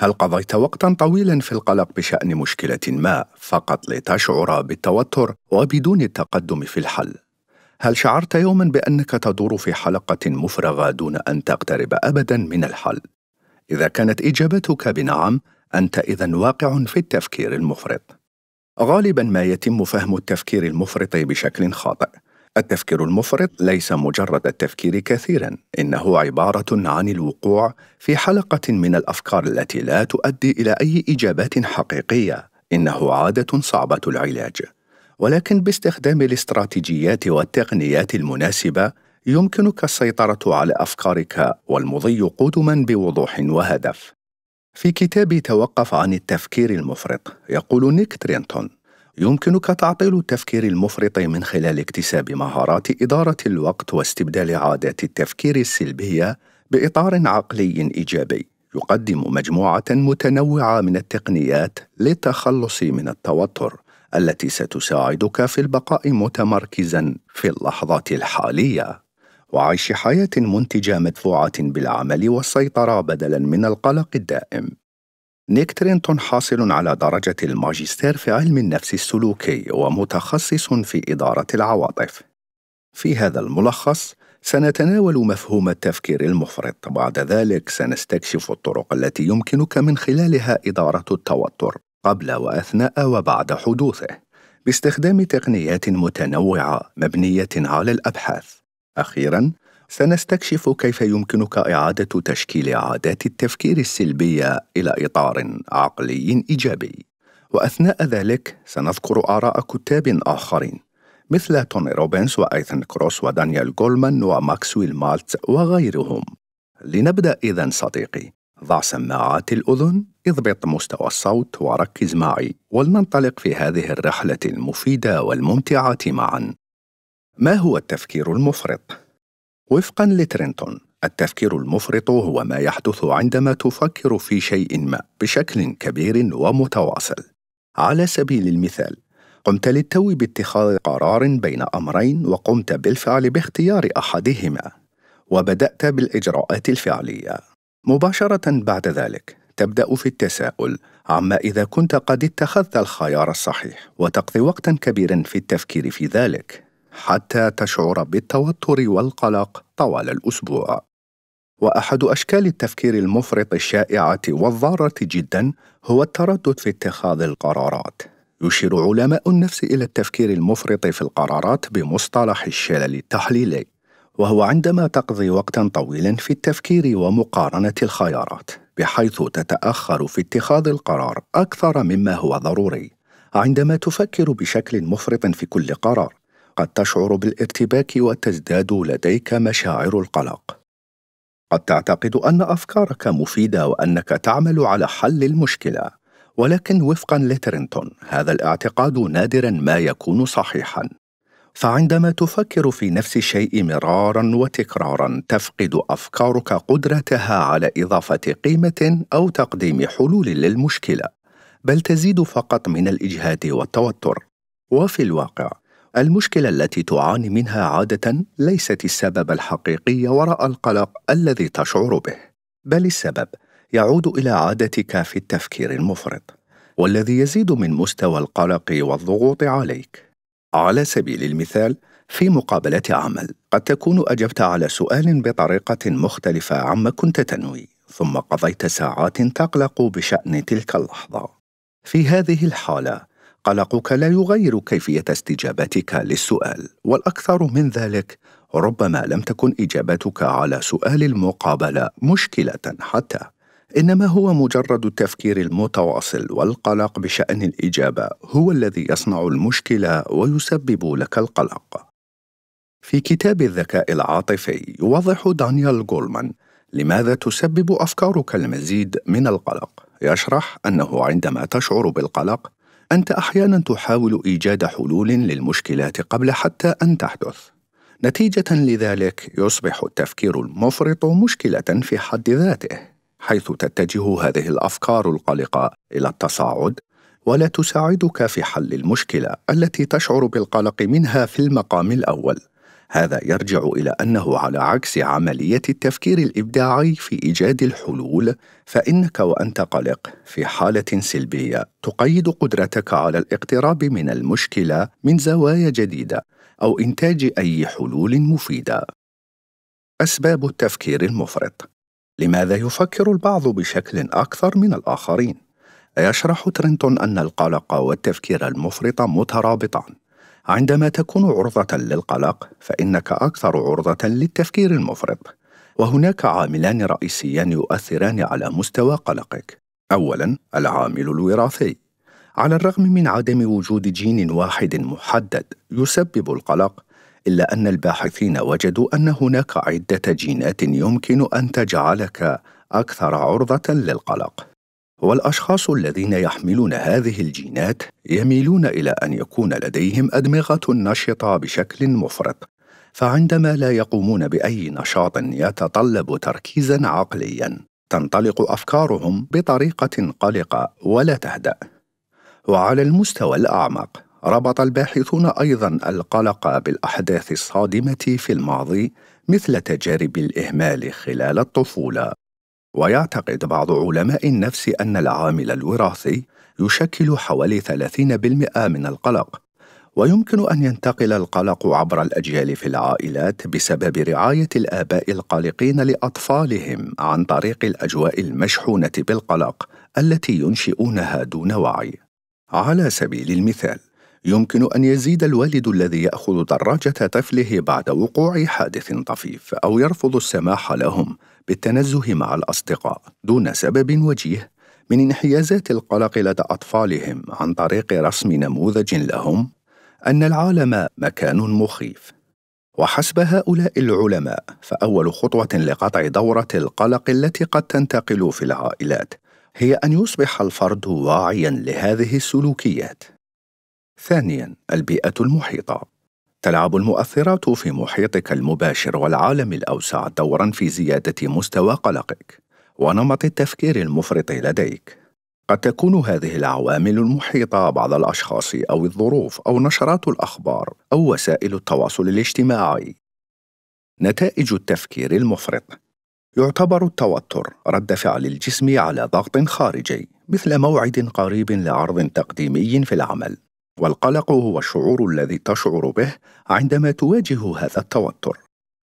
هل قضيت وقتا طويلا في القلق بشان مشكله ما فقط لتشعر بالتوتر وبدون التقدم في الحل هل شعرت يوما بانك تدور في حلقه مفرغه دون ان تقترب ابدا من الحل اذا كانت اجابتك بنعم انت اذا واقع في التفكير المفرط غالبا ما يتم فهم التفكير المفرط بشكل خاطئ التفكير المفرط ليس مجرد التفكير كثيرا انه عباره عن الوقوع في حلقه من الافكار التي لا تؤدي الى اي اجابات حقيقيه انه عاده صعبه العلاج ولكن باستخدام الاستراتيجيات والتقنيات المناسبه يمكنك السيطره على افكارك والمضي قدما بوضوح وهدف في كتاب توقف عن التفكير المفرط يقول نيك ترينتون يمكنك تعطيل التفكير المفرط من خلال اكتساب مهارات إدارة الوقت واستبدال عادات التفكير السلبية بإطار عقلي إيجابي يقدم مجموعة متنوعة من التقنيات للتخلص من التوتر التي ستساعدك في البقاء متمركزا في اللحظات الحالية وعيش حياة منتجة مدفوعة بالعمل والسيطرة بدلا من القلق الدائم نيك ترينتون حاصل على درجة الماجستير في علم النفس السلوكي ومتخصص في إدارة العواطف. في هذا الملخص، سنتناول مفهوم التفكير المفرط، بعد ذلك سنستكشف الطرق التي يمكنك من خلالها إدارة التوتر قبل وأثناء وبعد حدوثه، باستخدام تقنيات متنوعة مبنية على الأبحاث. أخيراً، سنستكشف كيف يمكنك إعادة تشكيل عادات التفكير السلبية إلى إطار عقلي إيجابي، وأثناء ذلك سنذكر آراء كتاب آخرين مثل توني روبنز وأيثن كروس ودانيال جولمان وماكسويل مالتز وغيرهم. لنبدأ إذا صديقي، ضع سماعات الأذن، اضبط مستوى الصوت وركز معي، ولننطلق في هذه الرحلة المفيدة والممتعة معا. ما هو التفكير المفرط؟ وفقا لترينتون التفكير المفرط هو ما يحدث عندما تفكر في شيء ما بشكل كبير ومتواصل على سبيل المثال قمت للتو باتخاذ قرار بين امرين وقمت بالفعل باختيار احدهما وبدات بالاجراءات الفعليه مباشره بعد ذلك تبدا في التساؤل عما اذا كنت قد اتخذت الخيار الصحيح وتقضي وقتا كبيرا في التفكير في ذلك حتى تشعر بالتوتر والقلق طوال الأسبوع. وأحد أشكال التفكير المفرط الشائعة والضارة جدا هو التردد في اتخاذ القرارات. يشير علماء النفس إلى التفكير المفرط في القرارات بمصطلح الشلل التحليلي، وهو عندما تقضي وقتا طويلا في التفكير ومقارنة الخيارات، بحيث تتأخر في اتخاذ القرار أكثر مما هو ضروري. عندما تفكر بشكل مفرط في كل قرار قد تشعر بالارتباك وتزداد لديك مشاعر القلق قد تعتقد ان افكارك مفيده وانك تعمل على حل المشكله ولكن وفقا لترنتون هذا الاعتقاد نادرا ما يكون صحيحا فعندما تفكر في نفس الشيء مرارا وتكرارا تفقد افكارك قدرتها على اضافه قيمه او تقديم حلول للمشكله بل تزيد فقط من الاجهاد والتوتر وفي الواقع المشكلة التي تعاني منها عادة ليست السبب الحقيقي وراء القلق الذي تشعر به، بل السبب يعود إلى عادتك في التفكير المفرط، والذي يزيد من مستوى القلق والضغوط عليك. على سبيل المثال، في مقابلة عمل، قد تكون أجبت على سؤال بطريقة مختلفة عما كنت تنوي، ثم قضيت ساعات تقلق بشأن تلك اللحظة. في هذه الحالة، قلقك لا يغير كيفيه استجابتك للسؤال والاكثر من ذلك ربما لم تكن اجابتك على سؤال المقابله مشكله حتى انما هو مجرد التفكير المتواصل والقلق بشان الاجابه هو الذي يصنع المشكله ويسبب لك القلق في كتاب الذكاء العاطفي يوضح دانيال جولمان لماذا تسبب افكارك المزيد من القلق يشرح انه عندما تشعر بالقلق أنت أحيانا تحاول إيجاد حلول للمشكلات قبل حتى أن تحدث. نتيجة لذلك يصبح التفكير المفرط مشكلة في حد ذاته، حيث تتجه هذه الأفكار القلقة إلى التصاعد ولا تساعدك في حل المشكلة التي تشعر بالقلق منها في المقام الأول. هذا يرجع إلى أنه على عكس عملية التفكير الإبداعي في إيجاد الحلول، فإنك وأنت قلق في حالة سلبية تقيد قدرتك على الاقتراب من المشكلة من زوايا جديدة أو إنتاج أي حلول مفيدة. أسباب التفكير المفرط لماذا يفكر البعض بشكل أكثر من الآخرين؟ يشرح ترينتون أن القلق والتفكير المفرط مترابطان عندما تكون عرضة للقلق فإنك أكثر عرضة للتفكير المفرط وهناك عاملان رئيسيان يؤثران على مستوى قلقك أولا العامل الوراثي على الرغم من عدم وجود جين واحد محدد يسبب القلق إلا أن الباحثين وجدوا أن هناك عدة جينات يمكن أن تجعلك أكثر عرضة للقلق والاشخاص الذين يحملون هذه الجينات يميلون الى ان يكون لديهم ادمغه نشطه بشكل مفرط فعندما لا يقومون باي نشاط يتطلب تركيزا عقليا تنطلق افكارهم بطريقه قلقه ولا تهدا وعلى المستوى الاعمق ربط الباحثون ايضا القلق بالاحداث الصادمه في الماضي مثل تجارب الاهمال خلال الطفوله ويعتقد بعض علماء النفس أن العامل الوراثي يشكل حوالي 30% من القلق ويمكن أن ينتقل القلق عبر الأجيال في العائلات بسبب رعاية الآباء القلقين لأطفالهم عن طريق الأجواء المشحونة بالقلق التي ينشئونها دون وعي. على سبيل المثال، يمكن أن يزيد الوالد الذي يأخذ دراجة طفله بعد وقوع حادث طفيف أو يرفض السماح لهم بالتنزه مع الأصدقاء دون سبب وجيه من انحيازات القلق لدى أطفالهم عن طريق رسم نموذج لهم أن العالم مكان مخيف. وحسب هؤلاء العلماء فأول خطوة لقطع دورة القلق التي قد تنتقل في العائلات هي أن يصبح الفرد واعيا لهذه السلوكيات. ثانيا البيئة المحيطة تلعب المؤثرات في محيطك المباشر والعالم الأوسع دورًا في زيادة مستوى قلقك ونمط التفكير المفرط لديك. قد تكون هذه العوامل المحيطة بعض الأشخاص أو الظروف أو نشرات الأخبار أو وسائل التواصل الاجتماعي. نتائج التفكير المفرط يعتبر التوتر رد فعل الجسم على ضغط خارجي مثل موعد قريب لعرض تقديمي في العمل والقلق هو الشعور الذي تشعر به عندما تواجه هذا التوتر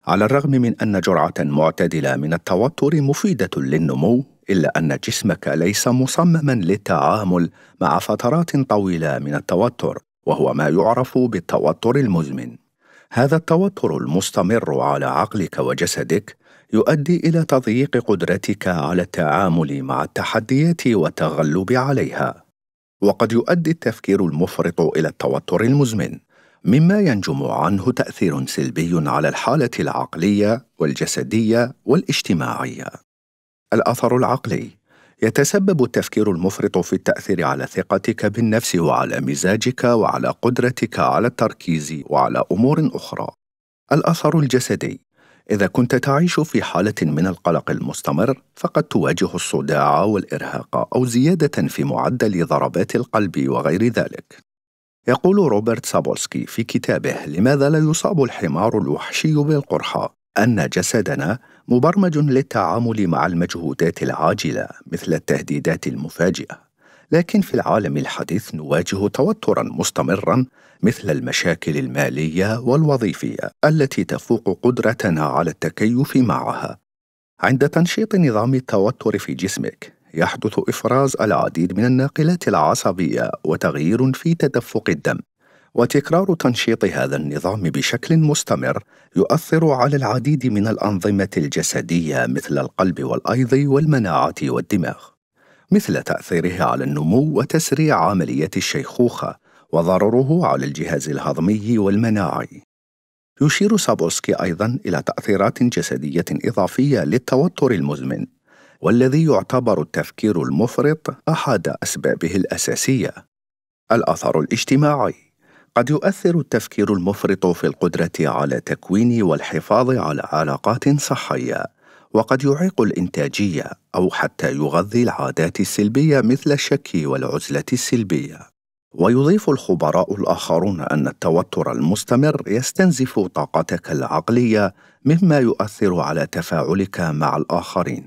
على الرغم من أن جرعة معتدلة من التوتر مفيدة للنمو إلا أن جسمك ليس مصمما للتعامل مع فترات طويلة من التوتر وهو ما يعرف بالتوتر المزمن هذا التوتر المستمر على عقلك وجسدك يؤدي إلى تضييق قدرتك على التعامل مع التحديات والتغلب عليها وقد يؤدي التفكير المفرط إلى التوتر المزمن مما ينجم عنه تأثير سلبي على الحالة العقلية والجسدية والاجتماعية. الأثر العقلي يتسبب التفكير المفرط في التأثير على ثقتك بالنفس وعلى مزاجك وعلى قدرتك على التركيز وعلى أمور أخرى. الأثر الجسدي إذا كنت تعيش في حالة من القلق المستمر، فقد تواجه الصداع والإرهاق أو زيادة في معدل ضربات القلب وغير ذلك. يقول روبرت سابولسكي في كتابه لماذا لا يصاب الحمار الوحشي بالقرحة أن جسدنا مبرمج للتعامل مع المجهودات العاجلة مثل التهديدات المفاجئة لكن في العالم الحديث نواجه توترا مستمرا مثل المشاكل الماليه والوظيفيه التي تفوق قدرتنا على التكيف معها عند تنشيط نظام التوتر في جسمك يحدث افراز العديد من الناقلات العصبيه وتغيير في تدفق الدم وتكرار تنشيط هذا النظام بشكل مستمر يؤثر على العديد من الانظمه الجسديه مثل القلب والايض والمناعه والدماغ مثل تاثيره على النمو وتسريع عمليه الشيخوخه وضرره على الجهاز الهضمي والمناعي يشير سابولسكي أيضا إلى تأثيرات جسدية إضافية للتوتر المزمن والذي يعتبر التفكير المفرط أحد أسبابه الأساسية الأثر الاجتماعي قد يؤثر التفكير المفرط في القدرة على تكوين والحفاظ على علاقات صحية وقد يعيق الإنتاجية أو حتى يغذي العادات السلبية مثل الشك والعزلة السلبية ويضيف الخبراء الآخرون أن التوتر المستمر يستنزف طاقتك العقلية مما يؤثر على تفاعلك مع الآخرين،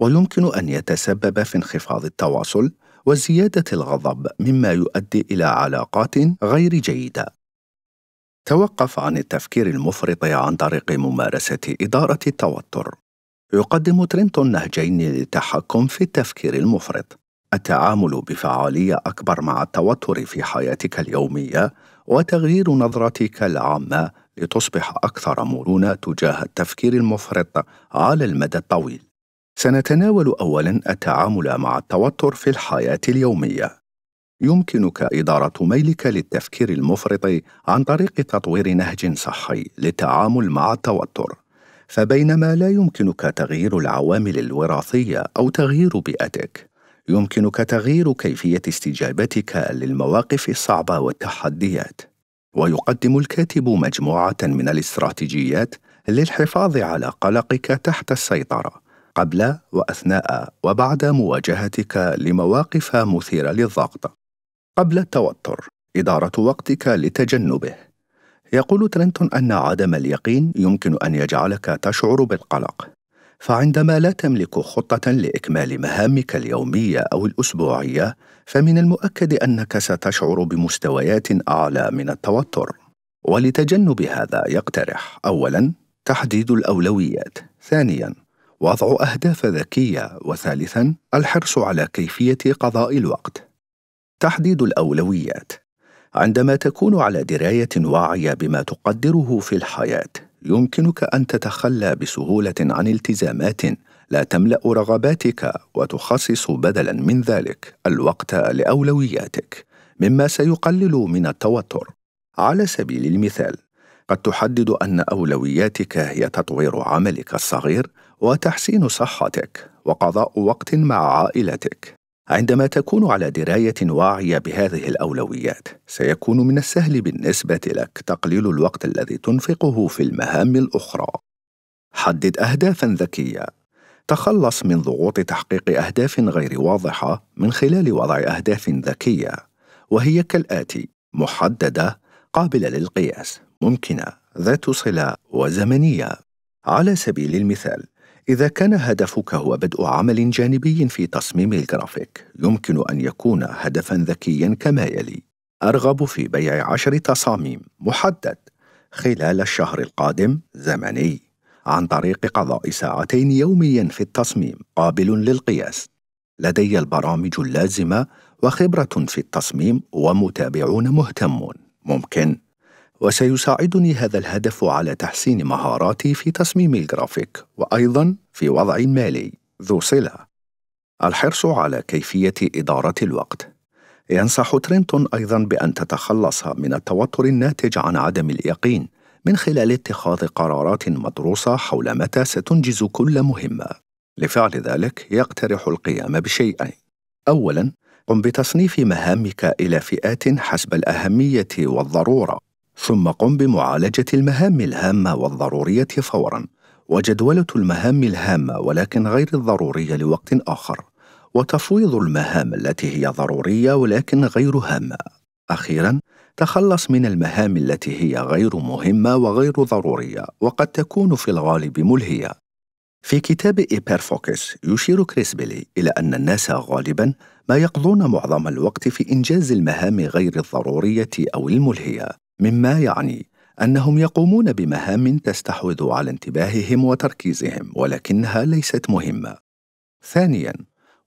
ويمكن أن يتسبب في انخفاض التواصل وزيادة الغضب مما يؤدي إلى علاقات غير جيدة. توقف عن التفكير المفرط عن طريق ممارسة إدارة التوتر. يقدم ترينتون نهجين للتحكم في التفكير المفرط التعامل بفعاليه اكبر مع التوتر في حياتك اليوميه وتغيير نظرتك العامه لتصبح اكثر مرونه تجاه التفكير المفرط على المدى الطويل سنتناول اولا التعامل مع التوتر في الحياه اليوميه يمكنك إدارة ميلك للتفكير المفرط عن طريق تطوير نهج صحي للتعامل مع التوتر. فبينما لا يمكنك تغيير العوامل الوراثية أو تغيير بيئتك، يمكنك تغيير كيفية استجابتك للمواقف الصعبة والتحديات. ويقدم الكاتب مجموعة من الاستراتيجيات للحفاظ على قلقك تحت السيطرة قبل وأثناء وبعد مواجهتك لمواقف مثيرة للضغط. قبل التوتر، إدارة وقتك لتجنبه. يقول ترنتون أن عدم اليقين يمكن أن يجعلك تشعر بالقلق، فعندما لا تملك خطة لإكمال مهامك اليومية أو الأسبوعية، فمن المؤكد أنك ستشعر بمستويات أعلى من التوتر. ولتجنب هذا يقترح: أولاً، تحديد الأولويات. ثانياً، وضع أهداف ذكية. وثالثاً، الحرص على كيفية قضاء الوقت. تحديد الأولويات عندما تكون على دراية واعية بما تقدره في الحياة، يمكنك ان تتخلى بسهوله عن التزامات لا تملا رغباتك وتخصص بدلا من ذلك الوقت لاولوياتك مما سيقلل من التوتر على سبيل المثال قد تحدد ان اولوياتك هي تطوير عملك الصغير وتحسين صحتك وقضاء وقت مع عائلتك عندما تكون على درايه واعيه بهذه الاولويات سيكون من السهل بالنسبه لك تقليل الوقت الذي تنفقه في المهام الاخرى حدد اهدافا ذكيه تخلص من ضغوط تحقيق اهداف غير واضحه من خلال وضع اهداف ذكيه وهي كالاتي محدده قابله للقياس ممكنه ذات صله وزمنيه على سبيل المثال إذا كان هدفك هو بدء عمل جانبي في تصميم الجرافيك، يمكن أن يكون هدفًا ذكيًا كما يلي: أرغب في بيع عشر تصاميم محدد خلال الشهر القادم زمني، عن طريق قضاء ساعتين يوميًا في التصميم قابل للقياس. لدي البرامج اللازمة وخبرة في التصميم ومتابعون مهتمون. ممكن وسيساعدني هذا الهدف على تحسين مهاراتي في تصميم الجرافيك وأيضاً في وضع مالي ذو صلة. الحرص على كيفية إدارة الوقت ينصح ترينتون أيضاً بأن تتخلص من التوتر الناتج عن عدم اليقين من خلال اتخاذ قرارات مدروسة حول متى ستنجز كل مهمة. لفعل ذلك يقترح القيام بشيئين. أولاً، قم بتصنيف مهامك إلى فئات حسب الأهمية والضرورة ثم قم بمعالجة المهام الهامة والضرورية فوراً وجدولة المهام الهامة ولكن غير الضرورية لوقت آخر وتفويض المهام التي هي ضرورية ولكن غير هامة أخيراً تخلص من المهام التي هي غير مهمة وغير ضرورية وقد تكون في الغالب ملهية في كتاب إيبرفوكس يشير كريسبيلي إلى أن الناس غالباً ما يقضون معظم الوقت في إنجاز المهام غير الضرورية أو الملهية مما يعني انهم يقومون بمهام تستحوذ على انتباههم وتركيزهم ولكنها ليست مهمه ثانيا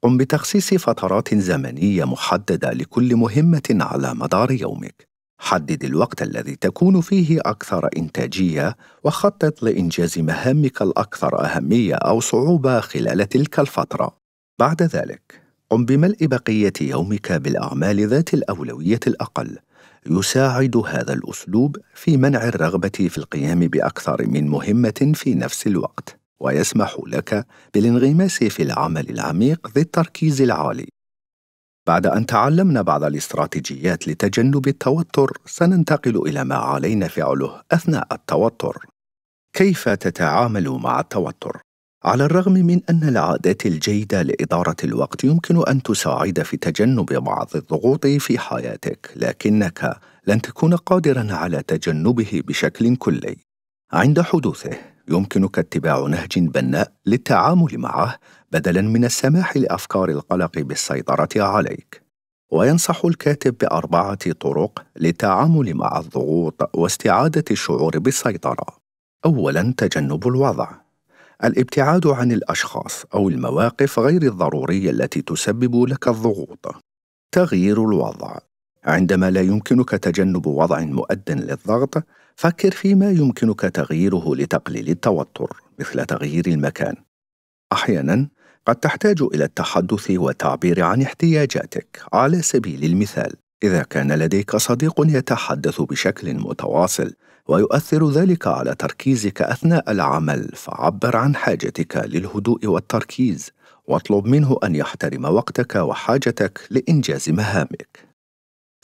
قم بتخصيص فترات زمنيه محدده لكل مهمه على مدار يومك حدد الوقت الذي تكون فيه اكثر انتاجيه وخطط لانجاز مهامك الاكثر اهميه او صعوبه خلال تلك الفتره بعد ذلك قم بملء بقيه يومك بالاعمال ذات الاولويه الاقل يساعد هذا الاسلوب في منع الرغبه في القيام باكثر من مهمه في نفس الوقت ويسمح لك بالانغماس في العمل العميق ذي التركيز العالي بعد ان تعلمنا بعض الاستراتيجيات لتجنب التوتر سننتقل الى ما علينا فعله اثناء التوتر كيف تتعامل مع التوتر على الرغم من أن العادات الجيدة لإدارة الوقت يمكن أن تساعد في تجنب بعض الضغوط في حياتك، لكنك لن تكون قادرًا على تجنبه بشكل كلي. عند حدوثه، يمكنك اتباع نهج بناء للتعامل معه بدلاً من السماح لأفكار القلق بالسيطرة عليك. وينصح الكاتب بأربعة طرق للتعامل مع الضغوط واستعادة الشعور بالسيطرة. أولاً تجنب الوضع الابتعاد عن الأشخاص أو المواقف غير الضرورية التي تسبب لك الضغوط. تغيير الوضع عندما لا يمكنك تجنب وضع مؤد للضغط، فكر فيما يمكنك تغييره لتقليل التوتر، مثل تغيير المكان. أحيانًا قد تحتاج إلى التحدث والتعبير عن احتياجاتك، على سبيل المثال، إذا كان لديك صديق يتحدث بشكل متواصل ويؤثر ذلك على تركيزك اثناء العمل فعبر عن حاجتك للهدوء والتركيز واطلب منه ان يحترم وقتك وحاجتك لانجاز مهامك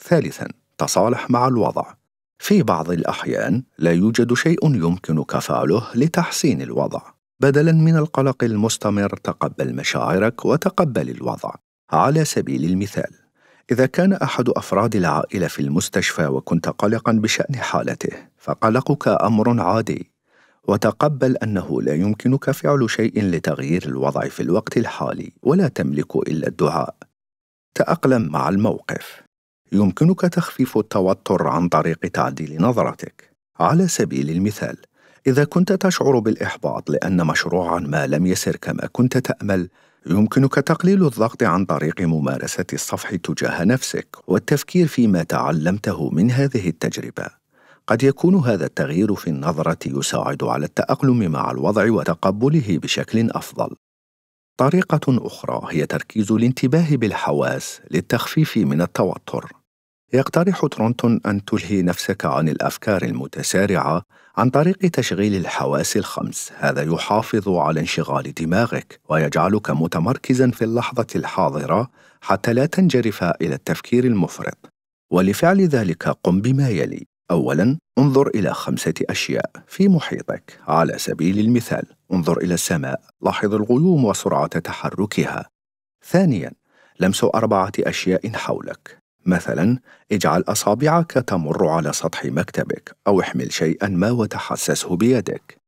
ثالثا تصالح مع الوضع في بعض الاحيان لا يوجد شيء يمكنك فعله لتحسين الوضع بدلا من القلق المستمر تقبل مشاعرك وتقبل الوضع على سبيل المثال إذا كان أحد أفراد العائلة في المستشفى وكنت قلقا بشأن حالته، فقلقك أمر عادي، وتقبل أنه لا يمكنك فعل شيء لتغيير الوضع في الوقت الحالي، ولا تملك إلا الدعاء. تأقلم مع الموقف. يمكنك تخفيف التوتر عن طريق تعديل نظرتك. على سبيل المثال، إذا كنت تشعر بالإحباط لأن مشروعًا ما لم يسر كما كنت تأمل، يمكنك تقليل الضغط عن طريق ممارسة الصفح تجاه نفسك والتفكير فيما تعلمته من هذه التجربة. قد يكون هذا التغيير في النظرة يساعد على التأقلم مع الوضع وتقبله بشكل أفضل. طريقة أخرى هي تركيز الانتباه بالحواس للتخفيف من التوتر. يقترح ترونتون أن تلهي نفسك عن الأفكار المتسارعة عن طريق تشغيل الحواس الخمس، هذا يحافظ على انشغال دماغك ويجعلك متمركزا في اللحظة الحاضرة حتى لا تنجرف إلى التفكير المفرط. ولفعل ذلك قم بما يلي: أولاً، انظر إلى خمسة أشياء في محيطك، على سبيل المثال، انظر إلى السماء، لاحظ الغيوم وسرعة تحركها. ثانياً، لمس أربعة أشياء حولك، مثلا اجعل أصابعك تمر على سطح مكتبك أو احمل شيئا ما وتحسسه بيدك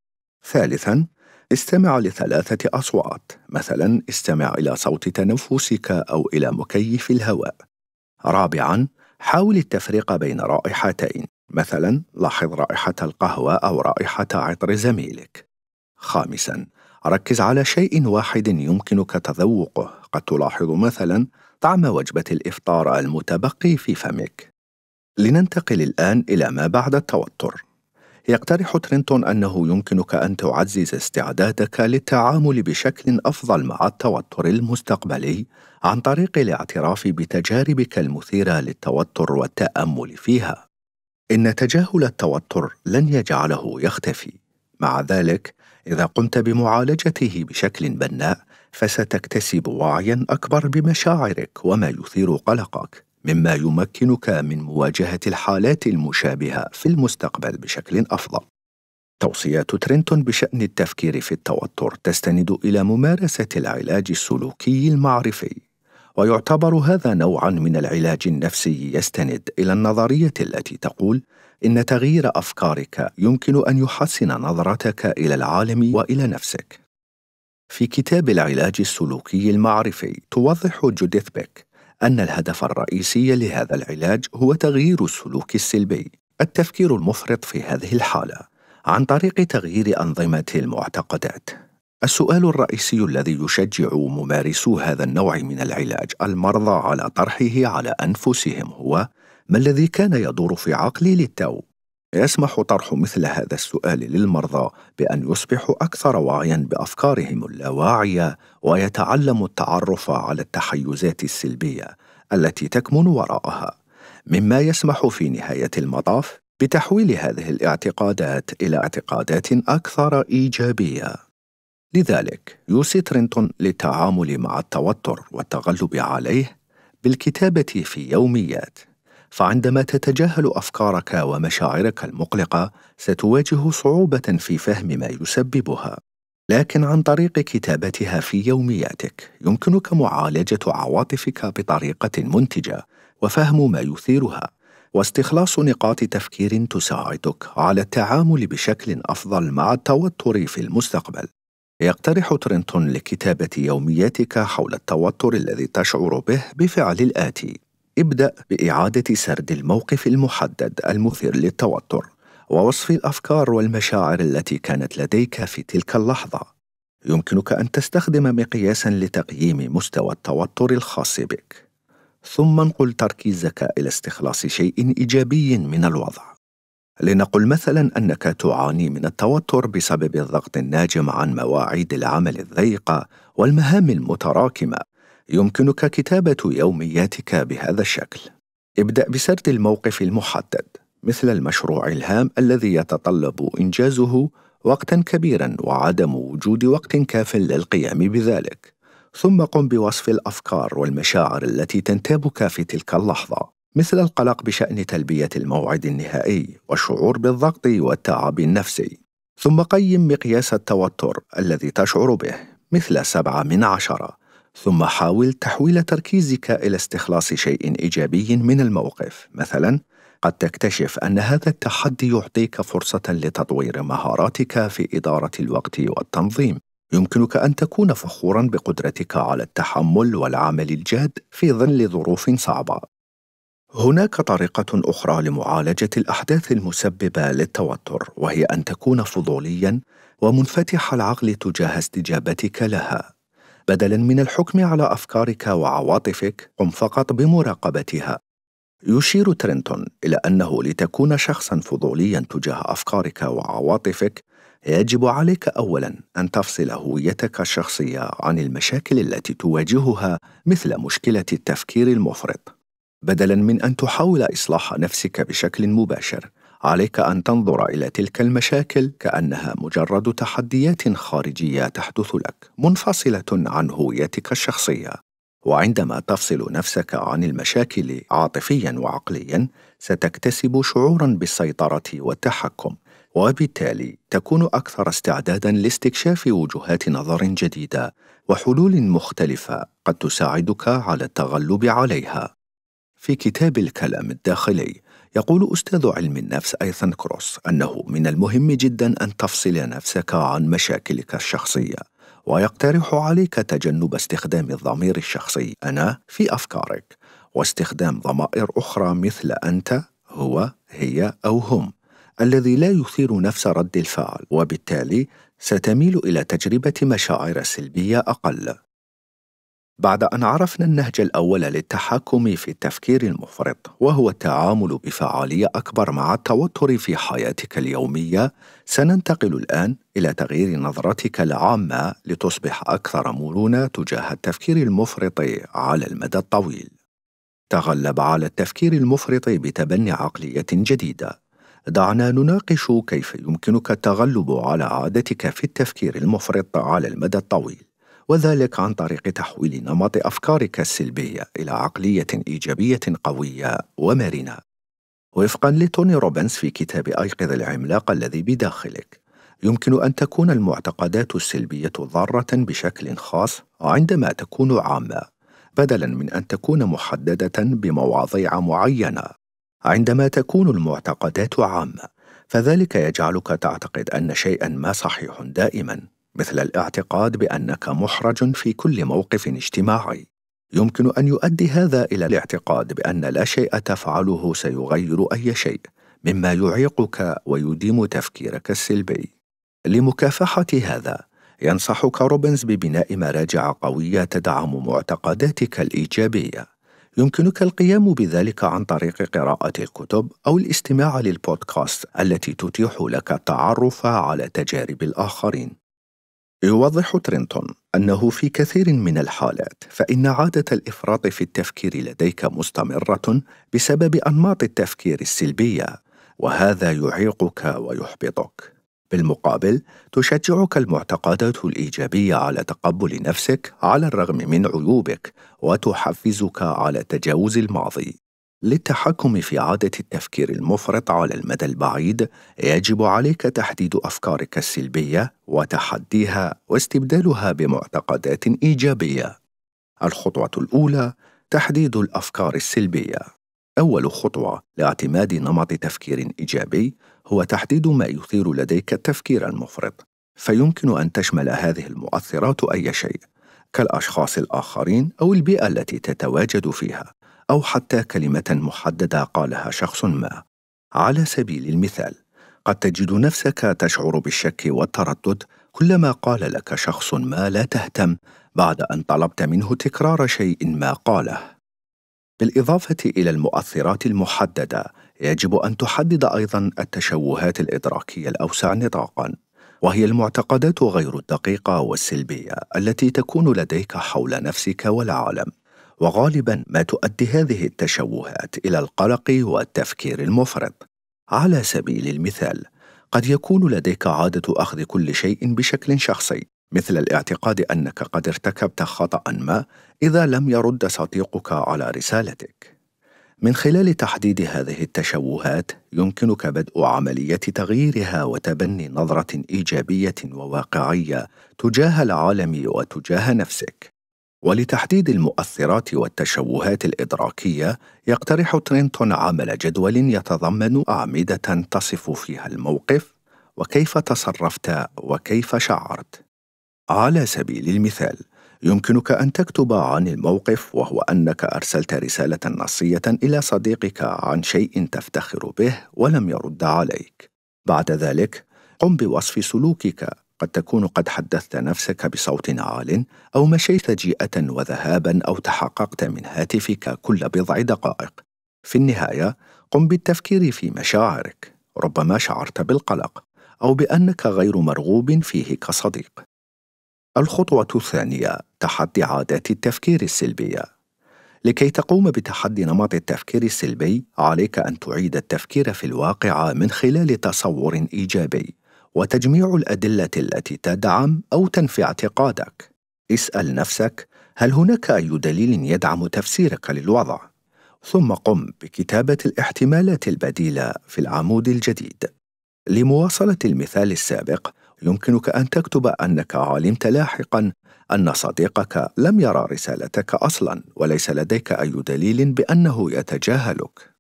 ثالثا استمع لثلاثة أصوات مثلا استمع إلى صوت تنفسك أو إلى مكيف الهواء رابعا حاول التفريق بين رائحتين مثلا لاحظ رائحة القهوة أو رائحة عطر زميلك خامسا ركز على شيء واحد يمكنك تذوقه قد تلاحظ مثلا طعم وجبة الإفطار المتبقي في فمك لننتقل الآن إلى ما بعد التوتر يقترح ترينتون أنه يمكنك أن تعزز استعدادك للتعامل بشكل أفضل مع التوتر المستقبلي عن طريق الاعتراف بتجاربك المثيرة للتوتر والتأمل فيها. إن تجاهل التوتر لن يجعله يختفي، مع ذلك إذا قمت بمعالجته بشكل بناء فستكتسب وعيا أكبر بمشاعرك وما يثير قلقك مما يمكنك من مواجهة الحالات المشابهة في المستقبل بشكل أفضل. توصيات ترينتون بشأن التفكير في التوتر تستند إلى ممارسة العلاج السلوكي المعرفي، ويعتبر هذا نوعًا من العلاج النفسي يستند إلى النظرية التي تقول: إن تغيير أفكارك يمكن أن يحسن نظرتك إلى العالم وإلى نفسك. في كتاب العلاج السلوكي المعرفي توضح جوديث بيك أن الهدف الرئيسي لهذا العلاج هو تغيير السلوك السلبي، التفكير المفرط في هذه الحالة، عن طريق تغيير أنظمة المعتقدات. السؤال الرئيسي الذي يشجع ممارسو هذا النوع من العلاج المرضى على طرحه على أنفسهم هو: ما الذي كان يدور في عقلي للتو؟ يسمح طرح مثل هذا السؤال للمرضى بأن يصبحوا أكثر وعيا بأفكارهم اللاواعية ويتعلموا التعرف على التحيزات السلبية التي تكمن وراءها، مما يسمح في نهاية المطاف بتحويل هذه الاعتقادات إلى اعتقادات أكثر إيجابية. لذلك يوصي ترينتون للتعامل مع التوتر والتغلب عليه بالكتابة في يوميات فعندما تتجاهل افكارك ومشاعرك المقلقه ستواجه صعوبه في فهم ما يسببها لكن عن طريق كتابتها في يومياتك يمكنك معالجه عواطفك بطريقه منتجه وفهم ما يثيرها واستخلاص نقاط تفكير تساعدك على التعامل بشكل افضل مع التوتر في المستقبل يقترح ترنتون لكتابه يومياتك حول التوتر الذي تشعر به بفعل الاتي ابدأ بإعادة سرد الموقف المحدد المثير للتوتر ووصف الأفكار والمشاعر التي كانت لديك في تلك اللحظة. يمكنك أن تستخدم مقياسًا لتقييم مستوى التوتر الخاص بك. ثم انقل تركيزك إلى استخلاص شيء إيجابي من الوضع. لنقل مثلًا أنك تعاني من التوتر بسبب الضغط الناجم عن مواعيد العمل الضيقة والمهام المتراكمة يمكنك كتابة يومياتك بهذا الشكل. ابدأ بسرد الموقف المحدد، مثل المشروع الهام الذي يتطلب إنجازه وقتا كبيرا وعدم وجود وقت كاف للقيام بذلك. ثم قم بوصف الافكار والمشاعر التي تنتابك في تلك اللحظه مثل القلق بشان تلبيه الموعد النهائي والشعور بالضغط والتعب النفسي ثم قيم مقياس التوتر الذي تشعر به مثل سبعه من عشره ثم حاول تحويل تركيزك إلى استخلاص شيء إيجابي من الموقف مثلاً قد تكتشف أن هذا التحدي يعطيك فرصة لتطوير مهاراتك في إدارة الوقت والتنظيم يمكنك أن تكون فخورا بقدرتك على التحمل والعمل الجاد في ظل ظروف صعبة. هناك طريقة أخرى لمعالجة الأحداث المسببة للتوتر وهي أن تكون فضوليا ومنفتح العقل تجاه استجابتك لها. بدلا من الحكم على افكارك وعواطفك قم فقط بمراقبتها يشير ترينتون الى انه لتكون شخصا فضوليا تجاه افكارك وعواطفك يجب عليك اولا ان تفصل هويتك الشخصيه عن المشاكل التي تواجهها مثل مشكله التفكير المفرط بدلا من ان تحاول اصلاح نفسك بشكل مباشر عليك ان تنظر الى تلك المشاكل كانها مجرد تحديات خارجيه تحدث لك منفصله عن هويتك الشخصيه وعندما تفصل نفسك عن المشاكل عاطفيا وعقليا ستكتسب شعورا بالسيطره والتحكم وبالتالي تكون اكثر استعدادا لاستكشاف وجهات نظر جديده وحلول مختلفه قد تساعدك على التغلب عليها في كتاب الكلام الداخلي يقول أستاذ علم النفس أيثن كروس أنه من المهم جدا أن تفصل نفسك عن مشاكلك الشخصية ويقترح عليك تجنب استخدام الضمير الشخصي أنا في أفكارك واستخدام ضمائر أخرى مثل أنت هو هي أو هم الذي لا يثير نفس رد الفعل وبالتالي ستميل إلى تجربة مشاعر سلبية أقل بعد أن عرفنا النهج الأول للتحكم في التفكير المفرط وهو التعامل بفعالية أكبر مع التوتر في حياتك اليومية سننتقل الآن إلى تغيير نظرتك العامة لتصبح أكثر مرونة تجاه التفكير المفرط على المدى الطويل تغلب على التفكير المفرط بتبني عقلية جديدة دعنا نناقش كيف يمكنك التغلب على عادتك في التفكير المفرط على المدى الطويل وذلك عن طريق تحويل نمط أفكارك السلبية إلى عقلية إيجابية قوية ومرنة. وفقًا لتوني روبنز في كتاب أيقظ العملاق الذي بداخلك، يمكن أن تكون المعتقدات السلبية ضارة بشكل خاص عندما تكون عامة، بدلاً من أن تكون محددة بمواضيع معينة. عندما تكون المعتقدات عامة، فذلك يجعلك تعتقد أن شيئًا ما صحيح دائمًا، مثل الاعتقاد بانك محرج في كل موقف اجتماعي يمكن ان يؤدي هذا الى الاعتقاد بان لا شيء تفعله سيغير اي شيء مما يعيقك ويديم تفكيرك السلبي لمكافحه هذا ينصحك روبنز ببناء مراجع قويه تدعم معتقداتك الايجابيه يمكنك القيام بذلك عن طريق قراءه الكتب او الاستماع للبودكاست التي تتيح لك التعرف على تجارب الاخرين يوضح ترينتون أنه في كثير من الحالات فإن عادة الإفراط في التفكير لديك مستمرة بسبب أنماط التفكير السلبية، وهذا يعيقك ويحبطك. بالمقابل، تشجعك المعتقدات الإيجابية على تقبل نفسك على الرغم من عيوبك، وتحفزك على تجاوز الماضي. للتحكم في عادة التفكير المفرط على المدى البعيد يجب عليك تحديد أفكارك السلبية وتحديها واستبدالها بمعتقدات إيجابية. الخطوة الأولى تحديد الأفكار السلبية. أول خطوة لاعتماد نمط تفكير إيجابي هو تحديد ما يثير لديك التفكير المفرط، فيمكن أن تشمل هذه المؤثرات أي شيء، كالأشخاص الآخرين أو البيئة التي تتواجد فيها. أو حتى كلمة محددة قالها شخص ما. على سبيل المثال، قد تجد نفسك تشعر بالشك والتردد كلما قال لك شخص ما لا تهتم بعد أن طلبت منه تكرار شيء ما قاله. بالإضافة إلى المؤثرات المحددة، يجب أن تحدد أيضًا التشوهات الإدراكية الأوسع نطاقًا، وهي المعتقدات غير الدقيقة والسلبية التي تكون لديك حول نفسك والعالم. وغالبا ما تؤدي هذه التشوهات الى القلق والتفكير المفرط على سبيل المثال قد يكون لديك عاده اخذ كل شيء بشكل شخصي مثل الاعتقاد انك قد ارتكبت خطا ما اذا لم يرد صديقك على رسالتك من خلال تحديد هذه التشوهات يمكنك بدء عمليه تغييرها وتبني نظره ايجابيه وواقعيه تجاه العالم وتجاه نفسك ولتحديد المؤثرات والتشوهات الإدراكية يقترح ترينتون عمل جدول يتضمن أعمدة تصف فيها الموقف وكيف تصرفت وكيف شعرت على سبيل المثال يمكنك أن تكتب عن الموقف وهو أنك أرسلت رسالة نصية إلى صديقك عن شيء تفتخر به ولم يرد عليك بعد ذلك قم بوصف سلوكك قد تكون قد حدثت نفسك بصوت عال او مشيت جيئه وذهابا او تحققت من هاتفك كل بضع دقائق في النهايه قم بالتفكير في مشاعرك ربما شعرت بالقلق او بانك غير مرغوب فيه كصديق الخطوه الثانيه تحدي عادات التفكير السلبيه لكي تقوم بتحدي نمط التفكير السلبي عليك ان تعيد التفكير في الواقع من خلال تصور ايجابي وتجميع الادله التي تدعم او تنفي اعتقادك اسال نفسك هل هناك اي دليل يدعم تفسيرك للوضع ثم قم بكتابه الاحتمالات البديله في العمود الجديد لمواصله المثال السابق يمكنك ان تكتب انك علمت لاحقا ان صديقك لم يرى رسالتك اصلا وليس لديك اي دليل بانه يتجاهلك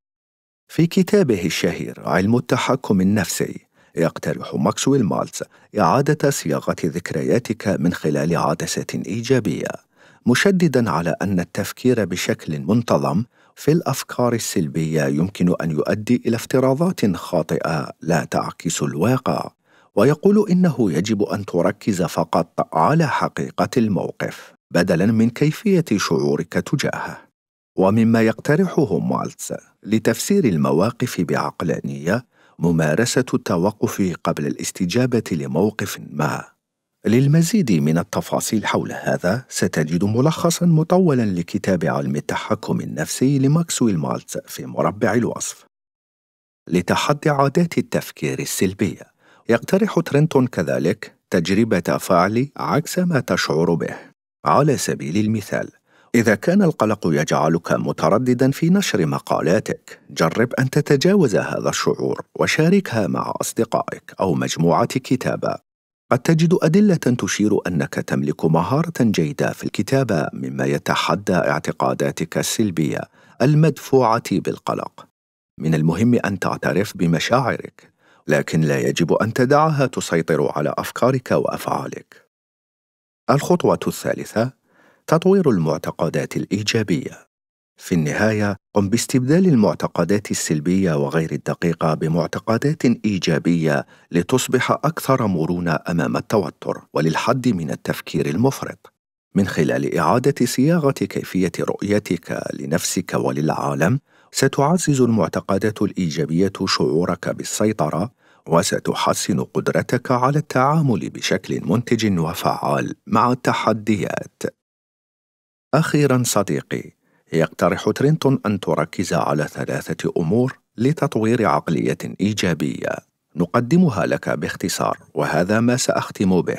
في كتابه الشهير علم التحكم النفسي يقترح ماكسويل مالتز إعادة صياغة ذكرياتك من خلال عدسة إيجابية، مشددًا على أن التفكير بشكل منتظم في الأفكار السلبية يمكن أن يؤدي إلى افتراضات خاطئة لا تعكس الواقع، ويقول إنه يجب أن تركز فقط على حقيقة الموقف بدلاً من كيفية شعورك تجاهه. ومما يقترحه مالتز لتفسير المواقف بعقلانية ممارسة التوقف قبل الاستجابة لموقف ما. للمزيد من التفاصيل حول هذا ستجد ملخصا مطولا لكتاب علم التحكم النفسي لماكسويل مالتز في مربع الوصف. لتحدي عادات التفكير السلبية يقترح ترينتون كذلك تجربة فعل عكس ما تشعر به. على سبيل المثال إذا كان القلق يجعلك مترددا في نشر مقالاتك، جرب أن تتجاوز هذا الشعور وشاركها مع أصدقائك أو مجموعة كتابة. قد تجد أدلة تشير أنك تملك مهارة جيدة في الكتابة مما يتحدى اعتقاداتك السلبية المدفوعة بالقلق. من المهم أن تعترف بمشاعرك، لكن لا يجب أن تدعها تسيطر على أفكارك وأفعالك. الخطوة الثالثة تطوير المعتقدات الإيجابية في النهاية قم باستبدال المعتقدات السلبية وغير الدقيقة بمعتقدات إيجابية لتصبح أكثر مرونة أمام التوتر وللحد من التفكير المفرط من خلال إعادة صياغة كيفية رؤيتك لنفسك وللعالم ستعزز المعتقدات الإيجابية شعورك بالسيطرة وستحسن قدرتك على التعامل بشكل منتج وفعال مع التحديات أخيرا صديقي يقترح ترينتون أن تركز على ثلاثة أمور لتطوير عقلية إيجابية نقدمها لك باختصار وهذا ما سأختم به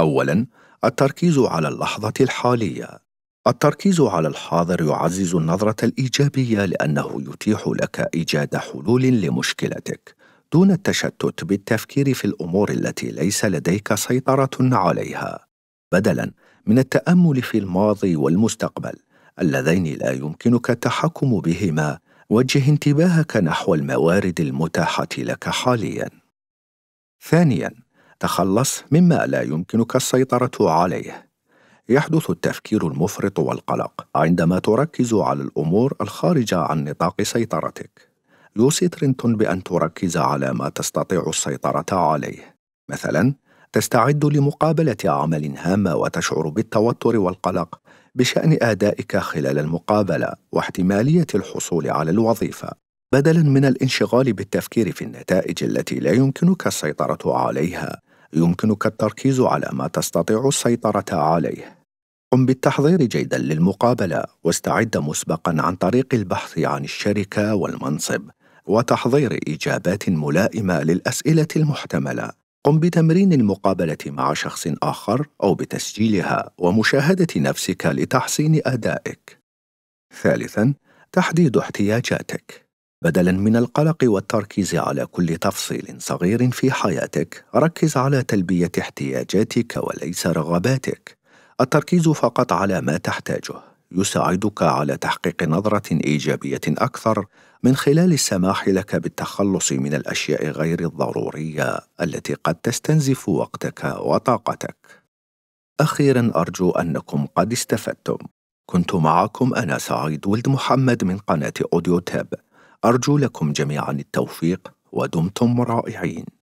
أولا التركيز على اللحظة الحالية التركيز على الحاضر يعزز النظرة الإيجابية لأنه يتيح لك إيجاد حلول لمشكلتك دون التشتت بالتفكير في الأمور التي ليس لديك سيطرة عليها بدلاً من التامل في الماضي والمستقبل اللذين لا يمكنك التحكم بهما وجه انتباهك نحو الموارد المتاحه لك حاليا ثانيا تخلص مما لا يمكنك السيطره عليه يحدث التفكير المفرط والقلق عندما تركز على الامور الخارجه عن نطاق سيطرتك يوصي ترينتون بان تركز على ما تستطيع السيطره عليه مثلا تستعد لمقابله عمل هام وتشعر بالتوتر والقلق بشان ادائك خلال المقابله واحتماليه الحصول على الوظيفه بدلا من الانشغال بالتفكير في النتائج التي لا يمكنك السيطره عليها يمكنك التركيز على ما تستطيع السيطره عليه قم بالتحضير جيدا للمقابله واستعد مسبقا عن طريق البحث عن الشركه والمنصب وتحضير اجابات ملائمه للاسئله المحتمله قم بتمرين المقابلة مع شخص آخر أو بتسجيلها ومشاهدة نفسك لتحسين أدائك. ثالثاً، تحديد احتياجاتك. بدلاً من القلق والتركيز على كل تفصيل صغير في حياتك، ركز على تلبية احتياجاتك وليس رغباتك. التركيز فقط على ما تحتاجه يساعدك على تحقيق نظرة إيجابية أكثر من خلال السماح لك بالتخلص من الاشياء غير الضروريه التي قد تستنزف وقتك وطاقتك اخيرا ارجو انكم قد استفدتم كنت معكم انا سعيد ولد محمد من قناه اوديو تاب ارجو لكم جميعا التوفيق ودمتم رائعين